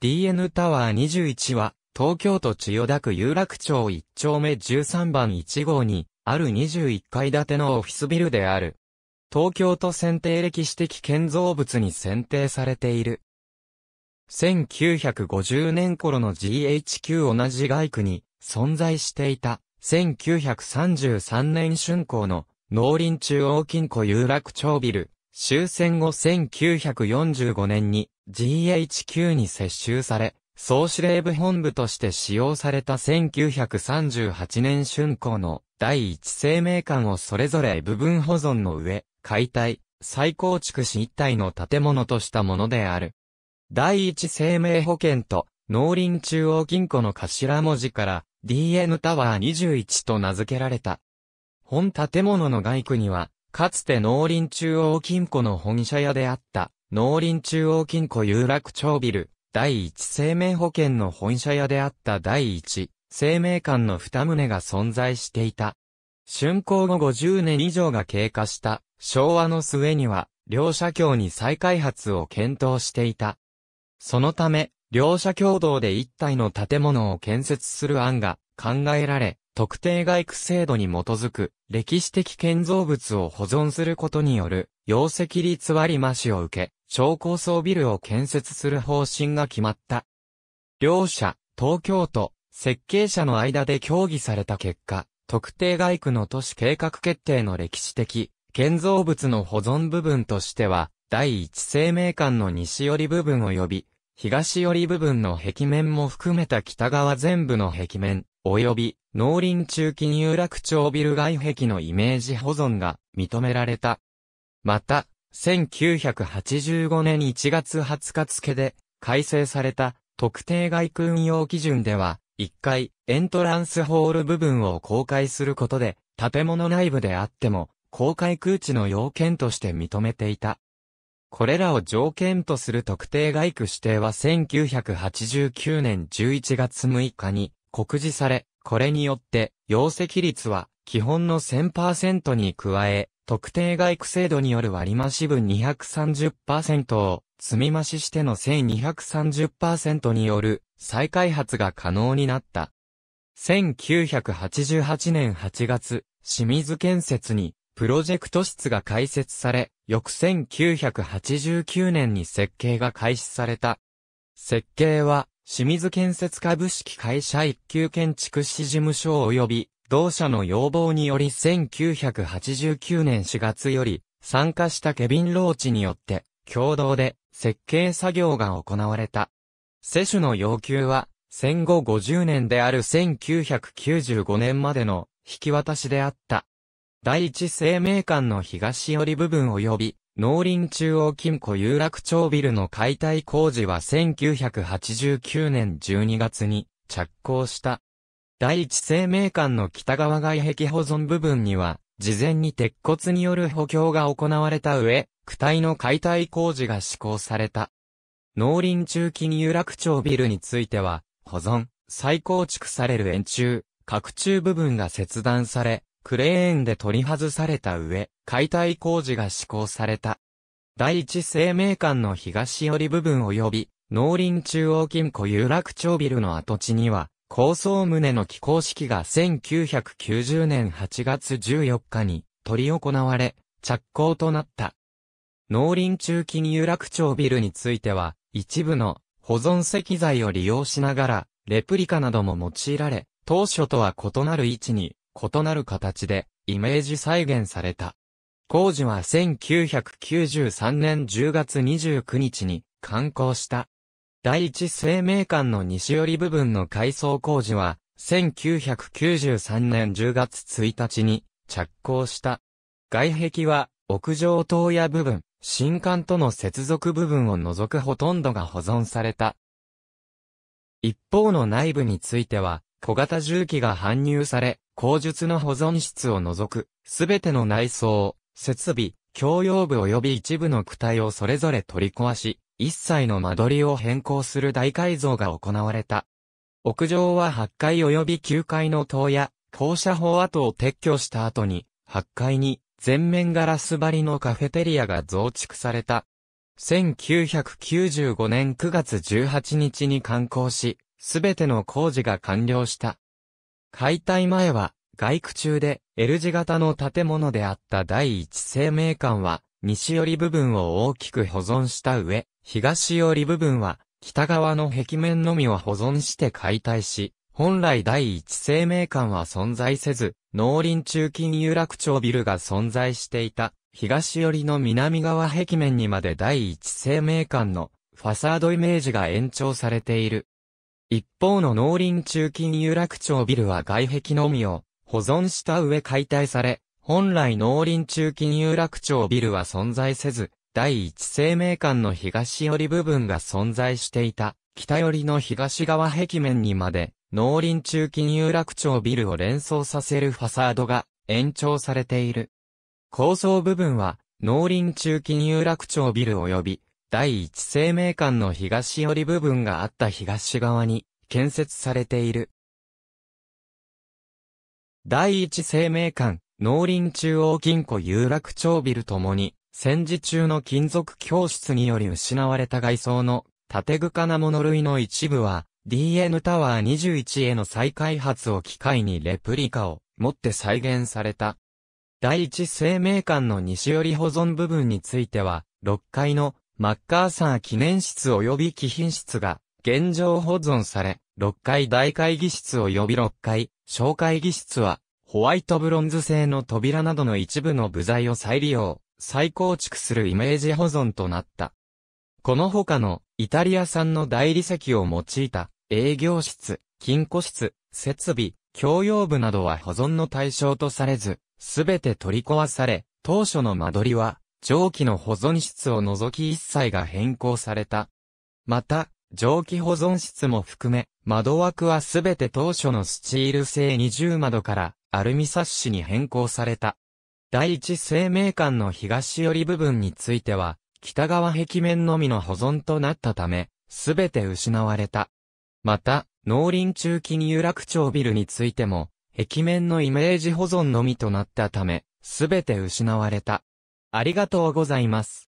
DN タワー21は、東京都千代田区有楽町1丁目13番1号に、ある21階建てのオフィスビルである。東京都選定歴史的建造物に選定されている。1950年頃の GHQ 同じ外区に存在していた1933年春工の農林中央金庫有楽町ビル終戦後1945年に GHQ に接収され、総司令部本部として使用された1938年春光の第一生命館をそれぞれ部分保存の上、解体、再構築し一体の建物としたものである。第一生命保険と農林中央金庫の頭文字から DN タワー21と名付けられた。本建物の外区には、かつて農林中央金庫の本社屋であった農林中央金庫有楽町ビル、第一生命保険の本社屋であった第一生命館の二棟が存在していた。竣工後50年以上が経過した昭和の末には、両社協に再開発を検討していた。そのため、両社共同で一体の建物を建設する案が考えられ、特定外区制度に基づく歴史的建造物を保存することによる、容積率割増しを受け、超高層ビルを建設する方針が決まった。両社、東京都、設計者の間で協議された結果、特定外区の都市計画決定の歴史的、建造物の保存部分としては、第一生命館の西寄り部分及び、東寄り部分の壁面も含めた北側全部の壁面、及び、農林中期入落町ビル外壁のイメージ保存が認められた。また、1985年1月20日付で改正された特定外区運用基準では、1階、エントランスホール部分を公開することで、建物内部であっても、公開空地の要件として認めていた。これらを条件とする特定外区指定は1989年11月6日に告示され、これによって、容積率は基本の1000%に加え、特定外区制度による割増分230%を積み増ししての1230%による再開発が可能になった。1988年8月、清水建設にプロジェクト室が開設され、翌1989年に設計が開始された。設計は、清水建設株式会社一級建築士事務所及び、同社の要望により1989年4月より、参加したケビン・ローチによって、共同で設計作業が行われた。セシュの要求は、戦後50年である1995年までの引き渡しであった。第一生命館の東寄り部分及び、農林中央金庫有楽町ビルの解体工事は1989年12月に着工した。第一生命館の北側外壁保存部分には、事前に鉄骨による補強が行われた上、躯体の解体工事が施行された。農林中期に有楽町ビルについては、保存、再構築される円柱、角柱部分が切断され、クレーンで取り外された上、解体工事が施行された。第一生命館の東寄り部分及び、農林中央金庫有楽町ビルの跡地には、高層棟の起工式が1990年8月14日に取り行われ、着工となった。農林中期に有楽町ビルについては、一部の保存石材を利用しながら、レプリカなども用いられ、当初とは異なる位置に、異なる形で、イメージ再現された。工事は1993年10月29日に、完工した。第一生命館の西寄り部分の改装工事は、1993年10月1日に着工した。外壁は、屋上棟屋部分、新館との接続部分を除くほとんどが保存された。一方の内部については、小型重機が搬入され、工術の保存室を除く、すべての内装、設備、共用部及び一部の躯体をそれぞれ取り壊し、一切の間取りを変更する大改造が行われた。屋上は8階及び9階の塔や放射砲跡を撤去した後に、8階に全面ガラス張りのカフェテリアが増築された。1995年9月18日に完工し、すべての工事が完了した。解体前は、外区中で L 字型の建物であった第一生命館は、西寄り部分を大きく保存した上、東寄り部分は北側の壁面のみを保存して解体し、本来第一生命館は存在せず、農林中金有楽町ビルが存在していた、東寄りの南側壁面にまで第一生命館のファサードイメージが延長されている。一方の農林中金有楽町ビルは外壁のみを保存した上解体され、本来農林中金有楽町ビルは存在せず、第一生命館の東寄り部分が存在していた、北寄りの東側壁面にまで、農林中金有楽町ビルを連想させるファサードが延長されている。構想部分は、農林中金有楽町ビル及び、第一生命館の東寄り部分があった東側に建設されている。第一生命館、農林中央金庫有楽町ビルともに、戦時中の金属教室により失われた外装の縦具金な物類の一部は、DN タワー21への再開発を機会にレプリカを持って再現された。第一生命館の西寄り保存部分については、6階のマッカーサー記念室及び貴賓室が現状保存され、6階大会議室及び6階小会議室はホワイトブロンズ製の扉などの一部の部材を再利用、再構築するイメージ保存となった。この他のイタリア産の大理石を用いた営業室、金庫室、設備、共用部などは保存の対象とされず、すべて取り壊され、当初の間取りは、蒸気の保存室を除き一切が変更された。また、蒸気保存室も含め、窓枠はすべて当初のスチール製二重窓から、アルミサッシに変更された。第一生命館の東寄り部分については、北側壁面のみの保存となったため、すべて失われた。また、農林中期に有楽町ビルについても、壁面のイメージ保存のみとなったため、すべて失われた。ありがとうございます。